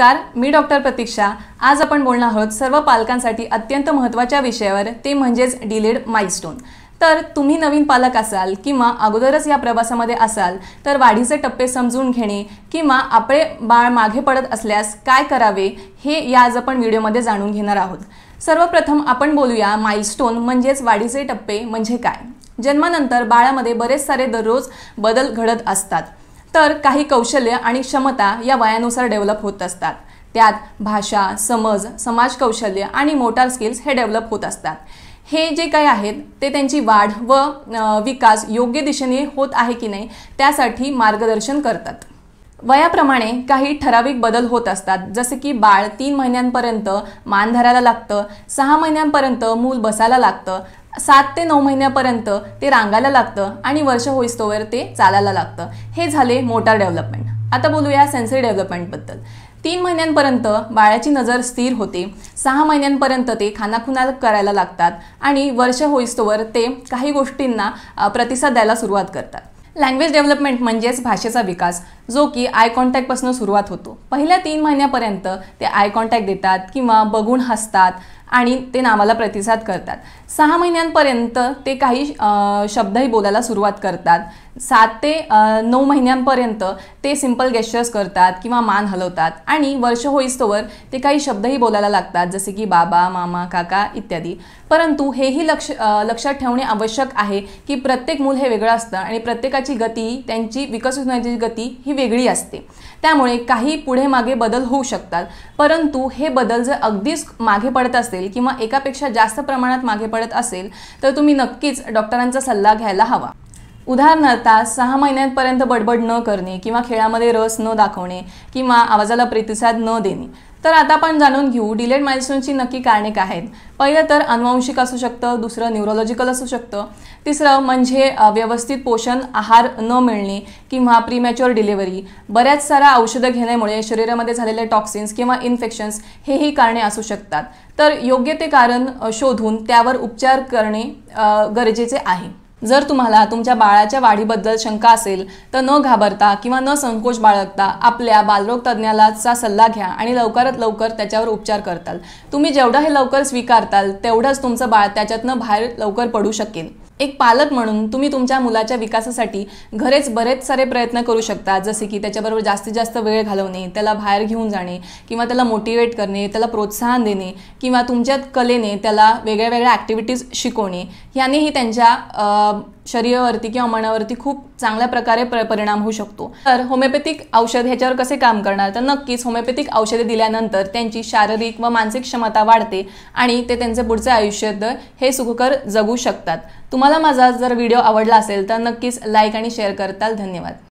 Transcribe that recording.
नमस्कार मी डॉक्टर प्रतीक्षा आज आपण बोलणार आहोत सर्व पालकांसाठी अत्यंत महत्त्वाच्या विषयावर ते म्हणजेच डिलेड माइलस्टोन तर तुम्ही नवीन पालक असाल किंवा अगोदरच या प्रवासामध्ये असाल तर वाढीचे टप्पे समजून घेणे किंवा आपले बाळ मागे पडत असल्यास काय करावे हे या आज आपण व्हिडिओमध्ये जाणून घेणार आहोत सर्वप्रथम आपण बोलूया माइलस्टोन म्हणजेच वाढीचे टप्पे म्हणजे काय जन्मानंतर बाळामध्ये बरेच सारे दररोज बदल घडत असतात तर काही कौशल्य आणि क्षमता या वयानुसार डेव्हलप होत असतात त्यात भाषा समज समाज कौशल्य आणि मोटार स्किल्स हे डेव्हलप होत असतात हे जे काही आहेत ते त्यांची वाढ व विकास योग्य दिशेने होत आहे की नाही त्यासाठी मार्गदर्शन करतात वयाप्रमाणे काही ठराविक बदल होत असतात जसे की बाळ तीन महिन्यांपर्यंत मान धरायला लागतं सहा महिन्यांपर्यंत मूल बसायला लागतं सात ते नऊ महिन्यापर्यंत ते रांगायला लागतं आणि वर्ष होईस्तोवर ते चालायला लागतं हे झाले मोटार डेव्हलपमेंट आता बोलूया सेन्सरी डेव्हलपमेंटबद्दल तीन महिन्यांपर्यंत बाळाची नजर स्थिर होते सहा महिन्यांपर्यंत ते खानाखुना करायला लागतात आणि वर्ष होईस्तोवर ते काही गोष्टींना प्रतिसाद द्यायला सुरुवात करतात लँग्वेज डेव्हलपमेंट म्हणजेच भाषेचा विकास जो की आय कॉन्टॅक्टपासून सुरुवात होतो पहिल्या तीन महिन्यापर्यंत ते आय कॉन्टॅक्ट देतात किंवा बघून हसतात आणि ते नामाला प्रतिसाद करतात सहा महिन्यांपर्यंत ते काही शब्दही बोलायला सुरुवात करतात सात ते नऊ महिन्यांपर्यंत ते सिम्पल गेस्चर्स करतात किंवा मान हलवतात आणि वर्ष होईस्तोवर ते काही शब्दही बोलायला लागतात जसे की बाबा मामा काका इत्यादी परंतु हेही लक्ष लक्षात ठेवणे आवश्यक आहे की प्रत्येक मूल हे वेगळं असतं आणि प्रत्येकाची गती त्यांची विकसित होण्याची गती ही वेगळी असते त्यामुळे काही पुढे मागे बदल होऊ शकतात परंतु हे बदल जर अगदीच मागे पडत असते असेल किंवा एकापेक्षा जास्त प्रमाणात मागे पडत असेल तर तुम्ही नक्कीच डॉक्टरांचा सल्ला घ्यायला हवा उदाहरणार्थ सहा महिन्यांपर्यंत बडबड न करणे किंवा खेळामध्ये रस न दाखवणे किंवा आवाजाला प्रतिसाद न देणे तर आता आपण जाणून घेऊ डिलेड मायलस्टोनची नक्की कारणे काय आहेत पहिलं तर अनुवांशिक असू शकतं दुसरं न्यूरोलॉजिकल असू शकतं तिसरं म्हणजे व्यवस्थित पोषण आहार न मिळणे किंवा प्रीमॅच्युअर डिलेवरी बऱ्याच साऱ्या औषधं घेण्यामुळे शरीरामध्ये झालेले टॉक्सिन्स किंवा इन्फेक्शन्स हेही कारणे असू शकतात तर योग्य ते कारण शोधून त्यावर उपचार करणे गरजेचे आहे जर तुम्हाला तुमच्या बाळाच्या वाढीबद्दल शंका असेल तर न घाबरता किंवा न संकोच बाळगता आपल्या बालरोग तज्ज्ञालाचा सल्ला घ्या आणि लवकरात लवकर त्याच्यावर उपचार करताल तुम्ही जेवढं हे लवकर स्वीकारताल तेवढंच तुमचं बाळ त्याच्यातनं बाहेर लवकर पडू शकेल एक पालक म्हणून तुम्ही तुमच्या मुलाच्या विकासासाठी घरेच बरेच सारे प्रयत्न करू शकता जसे की त्याच्याबरोबर जास्तीत जास्त वेळ घालवणे त्याला बाहेर घेऊन जाणे किंवा त्याला मोटिवेट करणे त्याला प्रोत्साहन देणे किंवा तुमच्या कलेने त्याला वेगळ्या वेगळ्या ॲक्टिव्हिटीज शिकवणे यानेही त्यांच्या शरीरावरती किंवा मनावरती खूप चांगल्या प्रकारे परिणाम होऊ शकतो तर होमिओपॅथिक औषध ह्याच्यावर कसे काम करणार तर नक्कीच होमिओपॅथिक औषधे दिल्यानंतर त्यांची शारीरिक व मानसिक क्षमता वाढते आणि ते त्यांचे पुढचे आयुष्य हे सुखकर जगू शकतात तुम्हाला माझा जर व्हिडिओ आवडला असेल तर नक्कीच लाईक आणि शेअर करताल धन्यवाद